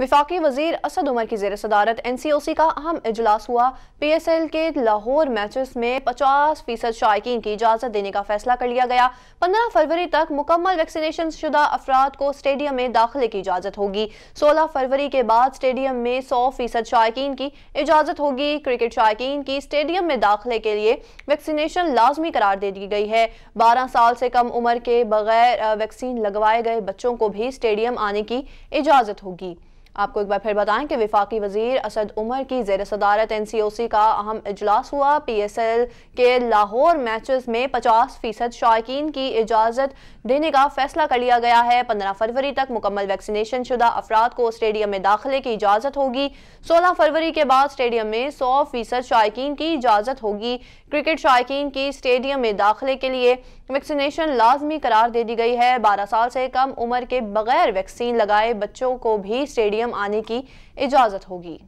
विफाकी वजीर असद उमर की जेर सदारत एन सी ओ सी का अहम इजलास हुआ पी एस एल के लाहौर मैचेस में पचास फीसद शायक की इजाज़त देने का फैसला कर लिया गया पंद्रह फरवरी तक मुकम्मल वैक्सीनेशन शुदा अफराद को स्टेडियम में दाखिले की इजाज़त होगी सोलह फरवरी के बाद स्टेडियम में सौ फीसद शायक की इजाज़त होगी क्रिकेट शायक की स्टेडियम में दाखिले के लिए वैक्सीनेशन लाजमी करार दे दी गई है बारह साल से कम उम्र के बगैर वैक्सीन लगवाए गए बच्चों को भी स्टेडियम आने की इजाज़त होगी आपको एक बार फिर बताएं कि विफाक वजीर असद उमर की जेर सदारत एन सी ओ सी का अहम इजलास हुआ पी एस एल के लाहौर मैच में पचास फीसद शायक की इजाज़त देने का फैसला कर लिया गया है पंद्रह फरवरी तक मुकम्मल वैक्सीनेशन शुदा अफराद को स्टेडियम में दाखिले की इजाज़त होगी सोलह फरवरी के बाद स्टेडियम में सौ फीसद शायक की इजाज़त होगी क्रिकेट शायक की स्टेडियम में दाखिले के लिए वैक्सीनेशन लाजमी करार दे दी गई है बारह साल से कम उम्र के बगैर वैक्सीन लगाए बच्चों को भी स्टेडियम स्टेडियम आने की इजाज़त होगी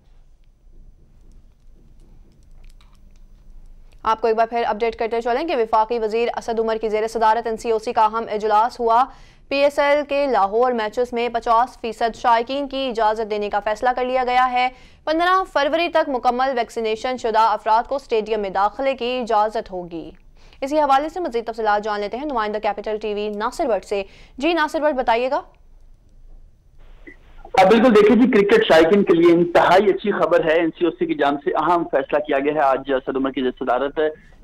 आपको एक बार फिर अपडेट करते चलें कि विफाकी वजीर असद उमर की जेर सदारत एन सी ओ सी का अहम इजलास हुआ पी एस एल के लाहौर मैचेस में पचास फीसद शायक की इजाज़त देने का फैसला कर लिया गया है पंद्रह फरवरी तक मुकम्मल वैक्सीनेशन शुदा अफराद को स्टेडियम में दाखिले की इजाज़त होगी इसी हवाले से मजीद तफसलत जान लेते हैं नुमाइंदा कैपिटल टीवी नासिर भट्ट से जी नासिर भट्ट बताइएगा अब बिल्कुल देखिए जी क्रिकेट शायकिन के लिए इंतहाई अच्छी खबर है एनसीओसी की जाम से अहम फैसला किया गया है आज सदुमर की सदारत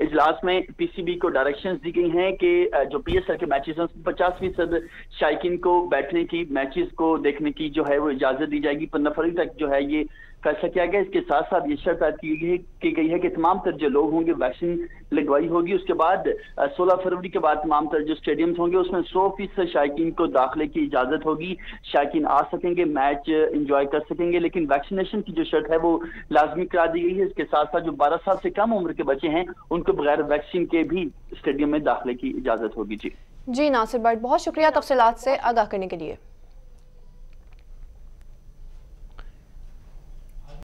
इजलास में पीसीबी को डायरेक्शन दी गई हैं कि जो पीएसएल के मैचेस हैं उसमें पचास फीसद शायकिन को बैठने की मैचेस को देखने की जो है वो इजाजत दी जाएगी पंद्रह फरवरी तक जो है ये फैसला किया गया इसके साथ साथ ये शर्त की गई की गई है कि तमाम तर जो लोग होंगे वैक्सीन लगवाई होगी उसके बाद 16 फरवरी के बाद तमाम तर जो स्टेडियम होंगे उसमें 100 फीसद शायकीन को दाखिले की इजाजत होगी शायकीन आ सकेंगे मैच इंजॉय कर सकेंगे लेकिन वैक्सीनेशन की जो शर्त है वो लाजमी करा दी गई है इसके साथ साथ जो बारह साल से कम उम्र के बच्चे हैं उनको बगैर वैक्सीन के भी स्टेडियम में दाखिले की इजाजत होगी जी जी नासिर भाई बहुत शुक्रिया तफसीत से आगाह करने के लिए